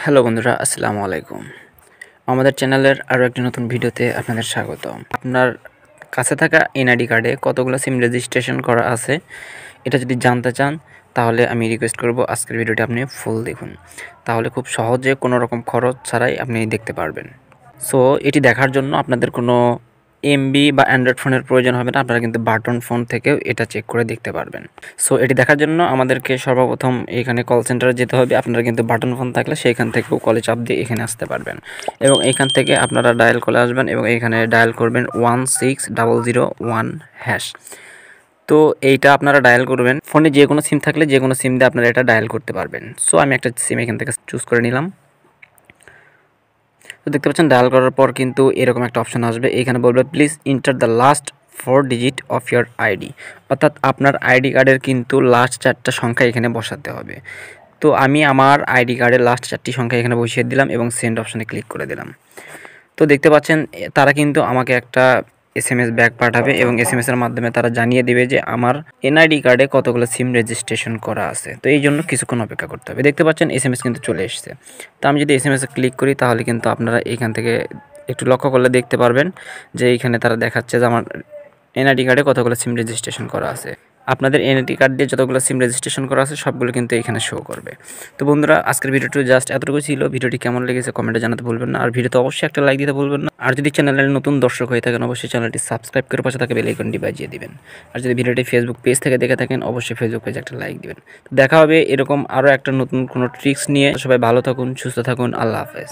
hello বন্ধুরা আসসালামু আলাইকুম আমাদের চ্যানেলের আরও একটি নতুন ভিডিওতে আপনাদের স্বাগত আপনার কাছে থাকা এনআইডি কার্ডে কতগুলো সিম রেজিস্ট্রেশন করা আছে এটা যদি জানতে চান তাহলে আমি রিকোয়েস্ট করব আজকের ভিডিওটি আপনি ফুল দেখুন তাহলে খুব সহজে কোনো রকম খরচ ছাড়াই আপনি দেখতে পারবেন সো এটি দেখার জন্য আপনাদের কোনো এমবি বা অ্যান্ড্রয়েড ফোনের প্রয়োজন হবে না আপনারা কিন্তু বাটন ফোন থেকেও এটা চেক করে দেখতে পারবেন সো এটি দেখার জন্য আমাদেরকে সর্বপ্রথম এখানে কল সেন্টারে যেতে হবে আপনারা কিন্তু বাটন ফোন থাকলে সেইখান থেকেও কলে চাপ দিয়ে এখানে আসতে পারবেন এবং এখান থেকে আপনারা ডায়াল কলে আসবেন এবং এখানে ডায়াল করবেন one six double zero one hash তো এইটা আপনারা ডায়াল করবেন ফোনে যে কোনো সিম থাকলে যে কোনো সিম দিয়ে আপনারা এটা ডায়াল করতে পারবেন সো আমি একটা সিম এখান থেকে চুজ করে নিলাম তো দেখতে পাচ্ছেন ডায়াল করার পর কিন্তু এরকম একটা অপশন আসবে এখানে বলবে please enter the last four digit of your ID অর্থাৎ আপনার আইডি কার্ডের কিন্তু লাস্ট চারটা সংখ্যা এখানে বসাতে হবে তো আমি আমার আইডি কার্ডের লাস্ট চারটি সংখ্যা এখানে বসিয়ে দিলাম এবং সেন্ড অপশানে ক্লিক করে দিলাম তো দেখতে পাচ্ছেন তারা কিন্তু আমাকে একটা এস এম এস ব্যাক পাঠাবে এবং এসএমএস এর মাধ্যমে তারা জানিয়ে দেবে যে আমার এনআইডি কার্ডে কতগুলো সিম রেজিস্ট্রেশন করা আছে তো এই জন্য কিছুক্ষণ অপেক্ষা করতে হবে দেখতে পাচ্ছেন এসএমএস কিন্তু চলে এসছে তো আমি যদি এস এসএমএস এ ক্লিক করি তাহলে কিন্তু আপনারা এখান থেকে একটু লক্ষ্য করলে দেখতে পারবেন যে এইখানে তারা দেখাচ্ছে যে আমার এনআইডি কার্ডে কতগুলো সিম রেজিস্ট্রেশন করা আছে আপনাদের এনআইটি কার্ড দিয়ে যতগুলো সিম রেজিস্ট্রেশন করা আছে সবগুলো কিন্তু এখানে শো করবে তো বন্ধুরা আজকের ভিডিওটি জাস্ট এতটুকু ছিল ভিডিওটি কেমন লেগেছে কমেন্টে জানাতে ভুলবেন না আর ভিডিওতে অবশ্যই একটা লাইক দিতে ভুলবেন না আর যদি চ্যানেলের নতুন দর্শক হয়ে থাকেন অবশ্যই চ্যানেলটি সাবস্ক্রাইব করে পাশে থাকে বেলাইকনটি বাজিয়ে দিবেন আর যদি ভিডিওটি ফেসবুক পেজ থেকে দেখে থাকেন অবশ্যই ফেসবুক পেজে একটা লাইক দিবেন দেখা হবে এরকম আরও একটা নতুন কোনো ট্রিক্স নিয়ে সবাই ভালো থাকুন সুস্থ থাকুন আল্লাহ হাফেজ